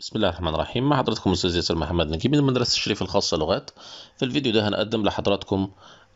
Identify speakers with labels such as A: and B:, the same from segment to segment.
A: بسم الله الرحمن الرحيم مع حضراتكم الاستاذ ياسر محمد نجيب من مدرسه الشريف الخاصه لغات في الفيديو ده هنقدم لحضراتكم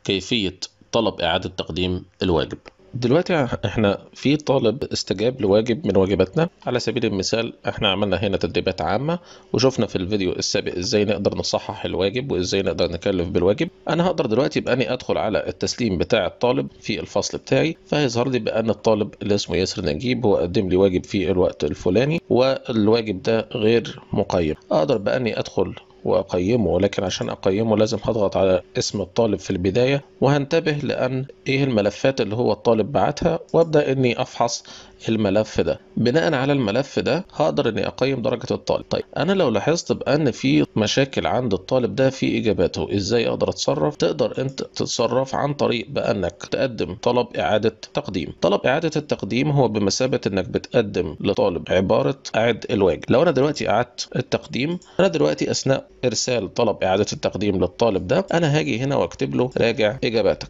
A: كيفيه طلب اعاده تقديم الواجب دلوقتي احنا في طالب استجاب لواجب من واجباتنا على سبيل المثال احنا عملنا هنا تدريبات عامة وشفنا في الفيديو السابق ازاي نقدر نصحح الواجب وازاي نقدر نكلف بالواجب انا هقدر دلوقتي باني ادخل على التسليم بتاع الطالب في الفصل بتاعي فهيظهر لي بان الطالب اللي اسمه ياسر نجيب هو قدم لي واجب في الوقت الفلاني والواجب ده غير مقيم اقدر باني ادخل واقيمه ولكن عشان اقيمه لازم هضغط على اسم الطالب في البداية وهنتبه لان ايه الملفات اللي هو الطالب بعتها وابدأ اني افحص الملف ده بناء على الملف ده هقدر اني اقيم درجة الطالب طيب انا لو لاحظت بان في مشاكل عند الطالب ده في اجاباته ازاي اقدر اتصرف تقدر انت تتصرف عن طريق بانك تقدم طلب اعادة تقديم طلب اعادة التقديم هو بمثابة انك بتقدم لطالب عبارة اعد الواجب لو انا دلوقتي اعدت التقديم انا دلوقتي اثناء ارسال طلب اعاده التقديم للطالب ده انا هاجي هنا واكتب له راجع اجاباتك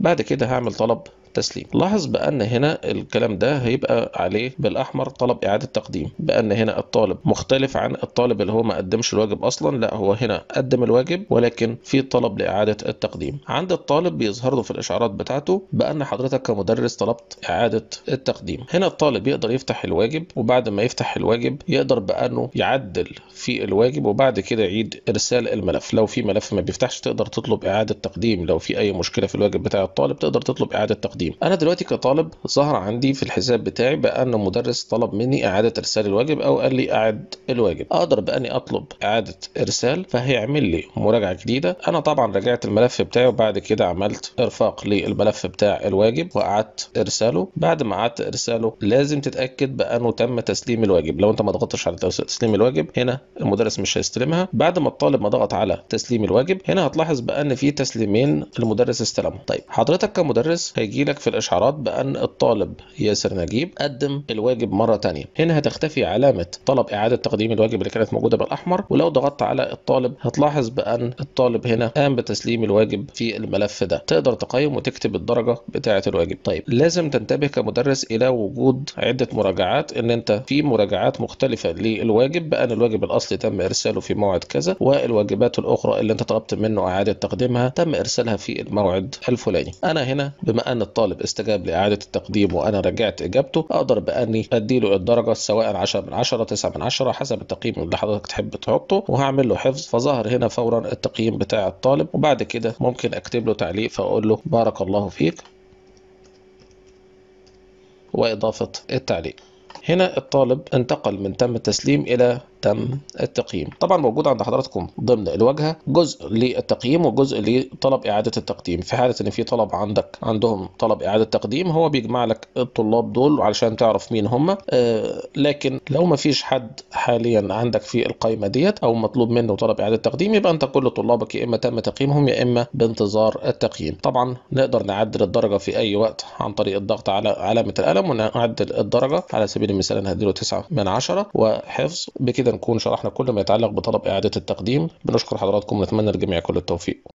A: بعد كده هعمل طلب التسليم لاحظ بأن هنا الكلام ده هيبقى عليه بالأحمر طلب إعادة تقديم بأن هنا الطالب مختلف عن الطالب اللي هو ما قدمش الواجب أصلا لا هو هنا قدم الواجب ولكن في طلب لإعادة التقديم عند الطالب بيظهر له في الإشعارات بتاعته بأن حضرتك كمدرس طلبت إعادة التقديم هنا الطالب يقدر يفتح الواجب وبعد ما يفتح الواجب يقدر بأنه يعدل في الواجب وبعد كده يعيد إرسال الملف لو في ملف ما بيفتحش تقدر تطلب إعادة تقديم لو في أي مشكلة في الواجب بتاع الطالب تقدر تطلب إعادة تقديم التقديم انا دلوقتي كطالب ظهر عندي في الحساب بتاعي بان مدرس طلب مني اعاده ارسال الواجب او قال لي اعد الواجب اقدر باني اطلب اعاده ارسال فهيعمل لي مراجعه جديده انا طبعا راجعت الملف بتاعي وبعد كده عملت ارفاق للملف بتاع الواجب واعدت ارساله بعد ما اعدت ارساله لازم تتاكد بانه تم تسليم الواجب لو انت ما ضغطتش على تسليم الواجب هنا المدرس مش هيستلمها بعد ما الطالب ما ضغط على تسليم الواجب هنا هتلاحظ بان في تسليمين المدرس استلمهم طيب حضرتك كمدرس هيجي لك لك في الإشعارات بأن الطالب ياسر نجيب قدم الواجب مرة ثانيه هنا هتختفي علامة طلب إعادة تقديم الواجب اللي كانت موجودة بالأحمر ولو ضغطت على الطالب هتلاحظ بأن الطالب هنا قام بتسليم الواجب في الملف ده تقدر تقيم وتكتب الدرجة بتاعة الواجب طيب لازم تنتبه كمدرس إلى وجود عدة مراجعات إن أنت في مراجعات مختلفة للواجب بأن الواجب الأصلي تم إرساله في موعد كذا والواجبات الأخرى اللي أنت طلبت منه إعادة تقديمها تم إرسالها في الموعد الفلاني أنا هنا بما أن الطالب الطالب استجاب لإعادة التقديم وأنا راجعت إجابته أقدر بأني أديله الدرجة سواء 10 من 10 9 من 10 حسب التقييم اللي حضرتك تحب تحطه وهعمل له حفظ فظهر هنا فورا التقييم بتاع الطالب وبعد كده ممكن أكتب له تعليق فأقول له بارك الله فيك وإضافة التعليق هنا الطالب انتقل من تم التسليم إلى تم التقييم طبعا موجود عند حضراتكم ضمن الواجهه جزء للتقييم وجزء لطلب اعاده التقديم في حاله ان في طلب عندك عندهم طلب اعاده تقديم هو بيجمع لك الطلاب دول علشان تعرف مين هم آه لكن لو ما فيش حد حاليا عندك في القائمه ديت او مطلوب منه طلب اعاده تقديم يبقى انت كل طلابك يا اما تم تقييمهم يا اما بانتظار التقييم طبعا نقدر نعدل الدرجه في اي وقت عن طريق الضغط على علامه القلم ونعدل الدرجه على سبيل سبيل المثال انا هديله 9 من 10 وحفظ بكده نكون شرحنا كل ما يتعلق بطلب اعاده التقديم بنشكر حضراتكم ونتمنى للجميع كل التوفيق